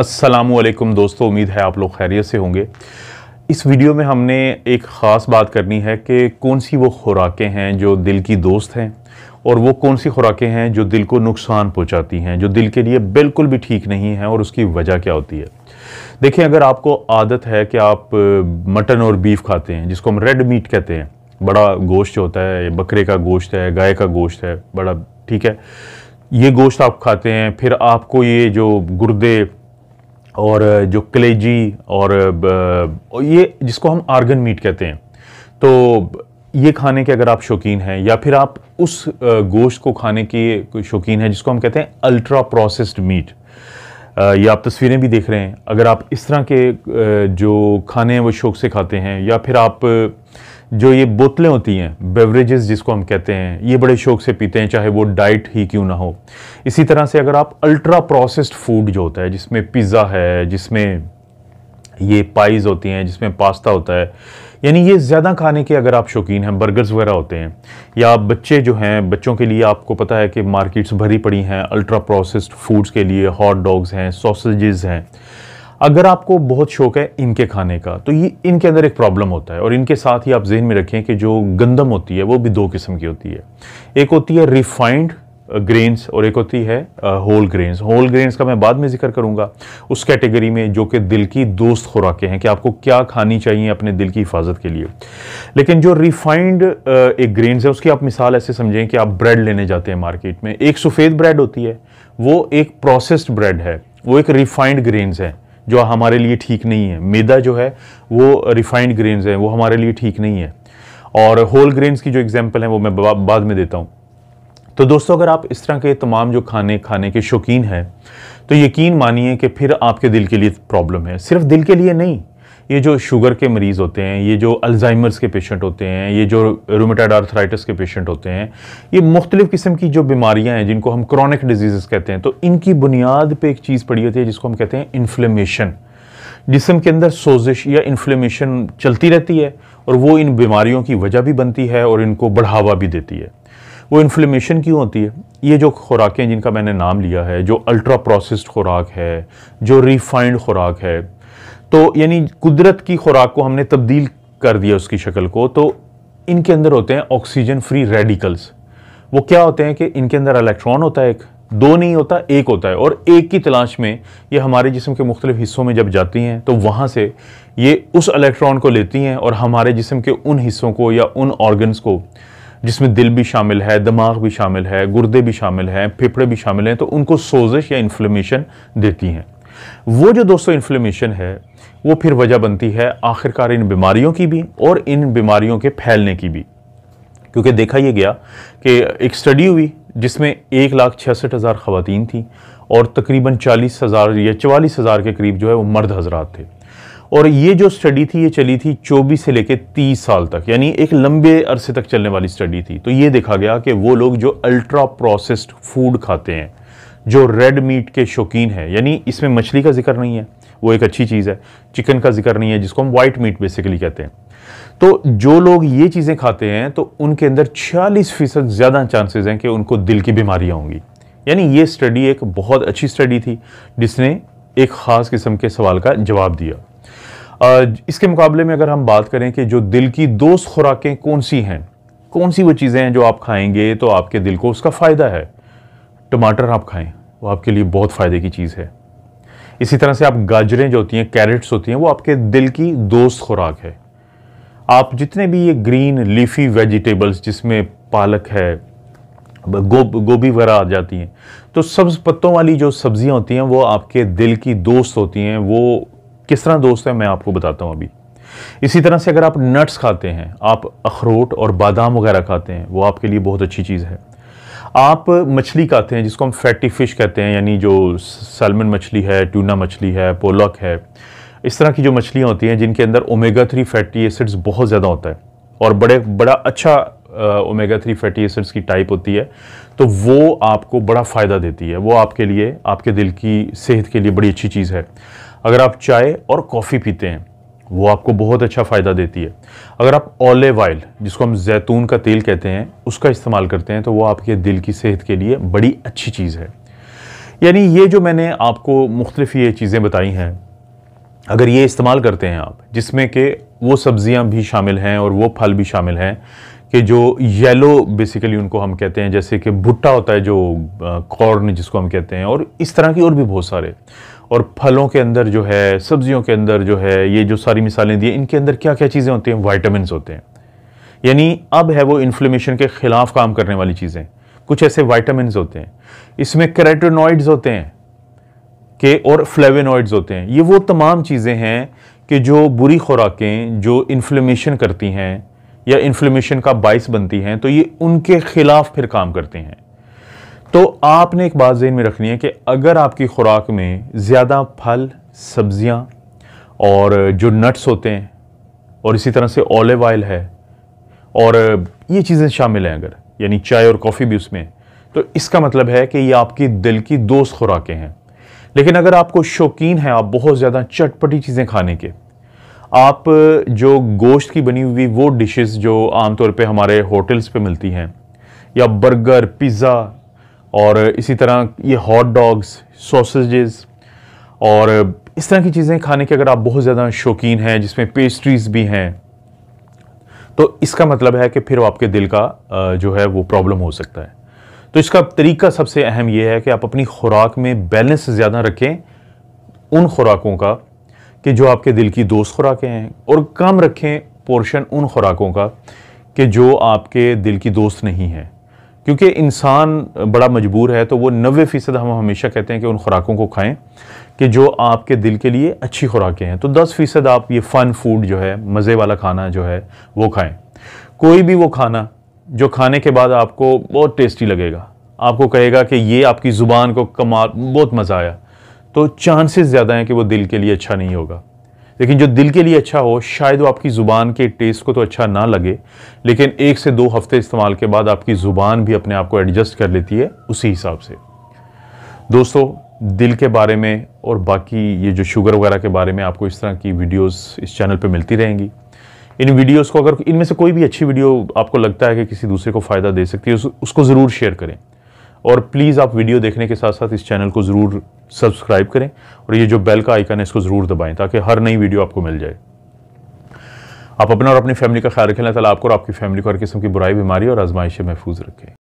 असलम दोस्तों उम्मीद है आप लोग खैरियत से होंगे इस वीडियो में हमने एक ख़ास बात करनी है कि कौन सी वो खुराकें हैं जो दिल की दोस्त हैं और वो कौन सी खुराकें हैं जो दिल को नुकसान पहुंचाती हैं जो दिल के लिए बिल्कुल भी ठीक नहीं हैं और उसकी वजह क्या होती है देखें अगर आपको आदत है कि आप मटन और बीफ खाते हैं जिसको हम रेड मीट कहते हैं बड़ा गोश्त होता है बकरे का गोश्त है गाय का गोश्त है बड़ा ठीक है ये गोश्त आप खाते हैं फिर आपको ये जो गुर्दे और जो कलेजी और, ये जिसको हम आर्गन मीट कहते हैं तो ये खाने के अगर आप शौकीन हैं या फिर आप उस गोश्त को खाने के शौकीन हैं जिसको हम कहते हैं अल्ट्रा प्रोसेस्ड मीट ये आप तस्वीरें भी देख रहे हैं अगर आप इस तरह के जो खाने हैं वो शौक से खाते हैं या फिर आप जो ये बोतलें होती हैं बेवरेजेस जिसको हम कहते हैं ये बड़े शौक से पीते हैं चाहे वो डाइट ही क्यों ना हो इसी तरह से अगर आप अल्ट्रा प्रोसेस्ड फूड जो होता है जिसमें पिज़्ज़ा है जिसमें ये पाइज होती हैं जिसमें पास्ता होता है यानी ये ज़्यादा खाने के अगर आप शौकीन हैं बर्गर्स वगैरह होते हैं या बच्चे जो हैं बच्चों के लिए आपको पता है कि मार्केट्स भरी पड़ी हैं अल्ट्रा प्रोसेस्ड फूड्स के लिए हॉट डॉग्स हैं सॉसेजेस हैं अगर आपको बहुत शौक है इनके खाने का तो ये इनके अंदर एक प्रॉब्लम होता है और इनके साथ ही आप जहन में रखें कि जो गंदम होती है वो भी दो किस्म की होती है एक होती है रिफाइंड ग्रेन्स uh, और एक होती है होल ग्रेन्स होल ग्रेन्स का मैं बाद में जिक्र करूंगा उस कैटेगरी में जो कि दिल की दोस्त खुराकें हैं कि आपको क्या खानी चाहिए अपने दिल की हिफाजत के लिए लेकिन जो रिफाइंड uh, एक ग्रेन्स है उसकी आप मिसाल ऐसे समझें कि आप ब्रेड लेने जाते हैं मार्केट में एक सफ़ेद ब्रेड होती है वो एक प्रोसेस्ड ब्रेड है वो एक रिफाइंड ग्रेन्स है जो हमारे लिए ठीक नहीं है मैदा जो है वो रिफाइंड ग्रेन्स हैं वो हमारे लिए ठीक नहीं है और होल ग्रेन्स की जो एग्जाम्पल है वो मैं बाद में देता हूँ तो दोस्तों अगर आप इस तरह के तमाम जो खाने खाने के शौकीन हैं तो यकीन मानिए कि फिर आपके दिल के लिए प्रॉब्लम है सिर्फ दिल के लिए नहीं ये जो शुगर के मरीज़ होते हैं ये जो अल्जाइमर्स के पेशेंट होते हैं ये जो रोमेटाइड आर्थराइटिस के पेशेंट होते हैं ये मुख्तलिफ़ किस्म की जो बीमारियाँ हैं जिनको हम क्रॉनिक डिजीज़ कहते हैं तो इनकी बुनियाद पर एक चीज़ पड़ी होती है जिसको हम कहते हैं इन्फ्लेमेशन जिसम के अंदर सोजिश या इन्फ्लेमेशन चलती रहती है और वो इन बीमारियों की वजह भी बनती है और इनको बढ़ावा भी देती है वो इन्फ्लेमेशन क्यों होती है ये जो खुराकें जिनका मैंने नाम लिया है जो अल्ट्रा प्रोसेस्ड खुराक है जो रिफाइंड खुराक है तो यानी कुदरत की खुराक को हमने तब्दील कर दिया उसकी शक्ल को तो इनके अंदर होते हैं ऑक्सीजन फ्री रेडिकल्स वो क्या होते हैं कि इनके अंदर इलेक्ट्रॉन होता है एक दो नहीं होता एक होता है और एक की तलाश में ये हमारे जिस्म के मुख्तलिफ हिस्सों में जब जाती हैं तो वहाँ से ये उस इलेक्ट्रॉन को लेती हैं और हमारे जिस्म के उन हिस्सों को या उन ऑर्गन्स को जिसमें दिल भी शामिल है दिमाग भी शामिल है गुर्दे भी शामिल हैं फेफड़े भी शामिल हैं तो उनको सोजिश या इन्फ्लेमेशन देती हैं वो जो दोस्तों इन्फ्लेमेशन है वो फिर वजह बनती है आखिरकार इन बीमारियों की भी और इन बीमारियों के फैलने की भी क्योंकि देखा यह गया कि एक स्टडी हुई जिसमें एक लाख छियासठ हज़ार ख़वान थी और तकरीबन चालीस हज़ार या चवालीस हज़ार के करीब जो है वो मर्द हजरात थे और ये जो स्टडी थी ये चली थी 24 से लेकर 30 साल तक यानी एक लंबे अरसे तक चलने वाली स्टडी थी तो ये देखा गया कि वो लोग जो अल्ट्रा प्रोसेस्ड फूड खाते हैं जो रेड मीट के शौकीन है यानी इसमें मछली का जिक्र नहीं है वो एक अच्छी चीज़ है चिकन का जिक्र नहीं है जिसको हम वाइट मीट बेसिकली कहते हैं तो जो लोग ये चीज़ें खाते हैं तो उनके अंदर छियालीस फीसद ज़्यादा चांसेस हैं कि उनको दिल की बीमारियाँ होंगी यानी ये स्टडी एक बहुत अच्छी स्टडी थी जिसने एक ख़ास किस्म के सवाल का जवाब दिया इसके मुकाबले में अगर हम बात करें कि जो दिल की दोस्त खुराकें कौन सी हैं कौन सी वो चीज़ें हैं जो आप खाएंगे तो आपके दिल को उसका फ़ायदा है टमाटर आप खाएं वो आपके लिए बहुत फ़ायदे की चीज़ है इसी तरह से आप गाजरें जो होती हैं कैरेट्स होती हैं वो आपके दिल की दोस्त खुराक है आप जितने भी ये ग्रीन लीफी वेजिटेबल्स जिसमें पालक है गो गोभी वगैरह आ जाती हैं तो सब्ज पत्तों वाली जो सब्ज़ियाँ होती हैं वो आपके दिल की दोस्त होती हैं वो किस तरह दोस्त है मैं आपको बताता हूँ अभी इसी तरह से अगर आप नट्स खाते हैं आप अखरोट और बादाम वगैरह खाते हैं वो आपके लिए बहुत अच्छी चीज़ है आप मछली खाते हैं जिसको हम फैटी फ़िश कहते हैं यानी जो सलमन मछली है ट्यूना मछली है पोलक है इस तरह की जो मछलियाँ होती हैं जिनके अंदर ओमेगा थ्री फैटी एसिड्स बहुत ज़्यादा होता है और बड़े बड़ा अच्छा ओमेगा थ्री फैटी एसिड्स की टाइप होती है तो वो आपको बड़ा फ़ायदा देती है वो आपके लिए आपके दिल की सेहत के लिए बड़ी अच्छी चीज़ है अगर आप चाय और कॉफ़ी पीते हैं वो आपको बहुत अच्छा फ़ायदा देती है अगर आप ऑलिव ऑयल जिसको हम जैतून का तेल कहते हैं उसका इस्तेमाल करते हैं तो वो आपके दिल की सेहत के लिए बड़ी अच्छी चीज़ है यानी ये जो मैंने आपको मुख्तलिफ ये चीज़ें बताई हैं अगर ये इस्तेमाल करते हैं आप जिसमें कि वो सब्ज़ियाँ भी शामिल हैं और वो फल भी शामिल हैं कि जो येलो बेसिकली उनको हम कहते हैं जैसे कि भुट्टा होता है जो कॉर्न जिसको हम कहते हैं और इस तरह की और भी बहुत सारे और फलों के अंदर जो है सब्जियों के अंदर जो है ये जो सारी मिसालें दी इनके अंदर क्या क्या चीज़ें होती हैं वाइटामिन होते हैं यानी अब है वो इन्फ्लेमेशन के ख़िलाफ़ काम करने वाली चीज़ें कुछ ऐसे वाइटामिन होते हैं इसमें करेटोनॉइड्स होते हैं के और फ्लेवेनॉइड्स होते हैं ये वो तमाम चीज़ें हैं कि जो बुरी खुराकें जो इन्फ्लेमेशन करती हैं या इन्फ्लेमेशन का बाइस बनती हैं तो ये उनके खिलाफ फिर काम करते हैं तो आपने एक बात जहन में रखनी है कि अगर आपकी खुराक में ज़्यादा फल सब्जियां और जो नट्स होते हैं और इसी तरह से ऑलिव ऑयल है और ये चीज़ें शामिल हैं अगर यानी चाय और कॉफ़ी भी उसमें तो इसका मतलब है कि ये आपकी दिल की दोस्त खुराकें हैं लेकिन अगर आपको शौकीन है आप बहुत ज़्यादा चटपटी चीज़ें खाने के आप जो गोश्त की बनी हुई वो डिशेस जो आमतौर पे हमारे होटल्स पे मिलती हैं या बर्गर पिज़्ज़ा और इसी तरह ये हॉट डॉग्स सॉसेजेस और इस तरह की चीज़ें खाने के अगर आप बहुत ज़्यादा शौकीन हैं जिसमें पेस्ट्रीज़ भी हैं तो इसका मतलब है कि फिर आपके दिल का जो है वो प्रॉब्लम हो सकता है तो इसका तरीका सबसे अहम यह है कि आप अपनी खुराक में बैलेंस ज़्यादा रखें उन खुराकों का कि जो आपके दिल की दोस्त खुराकें हैं और कम रखें पोर्शन उन खुराकों का कि जो आपके दिल की दोस्त नहीं है क्योंकि इंसान बड़ा मजबूर है तो वो नबे फ़ीसद हम हमेशा कहते हैं कि उन खुराकों को खाएं कि जो आपके दिल के लिए अच्छी खुराकें हैं तो दस फ़ीसद आप ये फ़न फूड जो है मज़े वाला खाना जो है वो खाएं कोई भी वो खाना जो खाने के बाद आपको बहुत टेस्टी लगेगा आपको कहेगा कि ये आपकी ज़ुबान को कमाल बहुत मज़ा आया तो चांसेस ज़्यादा हैं कि वो दिल के लिए अच्छा नहीं होगा लेकिन जो दिल के लिए अच्छा हो शायद वो आपकी ज़ुबान के टेस्ट को तो अच्छा ना लगे लेकिन एक से दो हफ्ते इस्तेमाल के बाद आपकी ज़ुबान भी अपने आप को एडजस्ट कर लेती है उसी हिसाब से दोस्तों दिल के बारे में और बाकी ये जो शुगर वगैरह के बारे में आपको इस तरह की वीडियोस इस चैनल पे मिलती रहेंगी इन वीडियोस को अगर इनमें से कोई भी अच्छी वीडियो आपको लगता है कि किसी दूसरे को फ़ायदा दे सकती है उस, उसको ज़रूर शेयर करें और प्लीज़ आप वीडियो देखने के साथ साथ इस चैनल को ज़रूर सब्सक्राइब करें और ये जो बेल का आइकन है इसको ज़रूर दबाएं ताकि हर नई वीडियो आपको मिल जाए आप अपना और अपनी फैमिली का ख्याल रखें अल्लाह ताला आपको और आपकी फैमिली को हर किस्म की बुराई बीमारी और आजमाइश महफूज रखें